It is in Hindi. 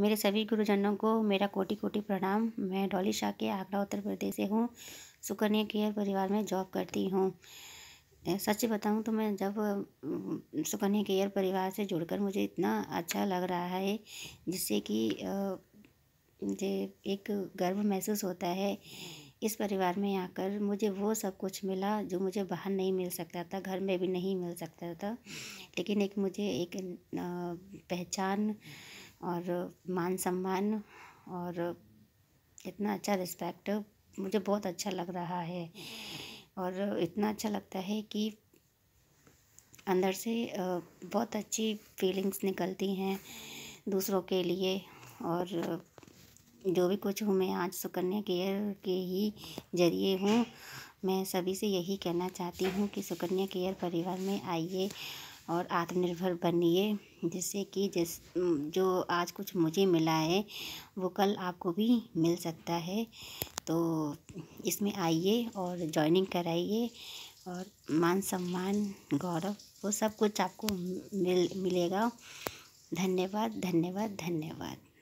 मेरे सभी गुरुजनों को मेरा कोटि कोटि प्रणाम मैं डॉली शाह के आगरा उत्तर प्रदेश से हूँ सुकन्या केयर परिवार में जॉब करती हूँ सच बताऊँ तो मैं जब सुकन्या केयर परिवार से जुड़कर मुझे इतना अच्छा लग रहा है जिससे कि मुझे एक गर्व महसूस होता है इस परिवार में आकर मुझे वो सब कुछ मिला जो मुझे बाहर नहीं मिल सकता था घर में भी नहीं मिल सकता था लेकिन एक मुझे एक पहचान और मान सम्मान और इतना अच्छा रिस्पेक्ट मुझे बहुत अच्छा लग रहा है और इतना अच्छा लगता है कि अंदर से बहुत अच्छी फीलिंग्स निकलती हैं दूसरों के लिए और जो भी कुछ हूँ मैं आज सुकन्या केयर के ही जरिए हूँ मैं सभी से यही कहना चाहती हूँ कि सुकन्या केयर परिवार में आइए और आत्मनिर्भर बनिए जिससे कि जिस जो आज कुछ मुझे मिला है वो कल आपको भी मिल सकता है तो इसमें आइए और जॉइनिंग कराइए और मान सम्मान गौरव वो सब कुछ आपको मिल मिलेगा धन्यवाद धन्यवाद धन्यवाद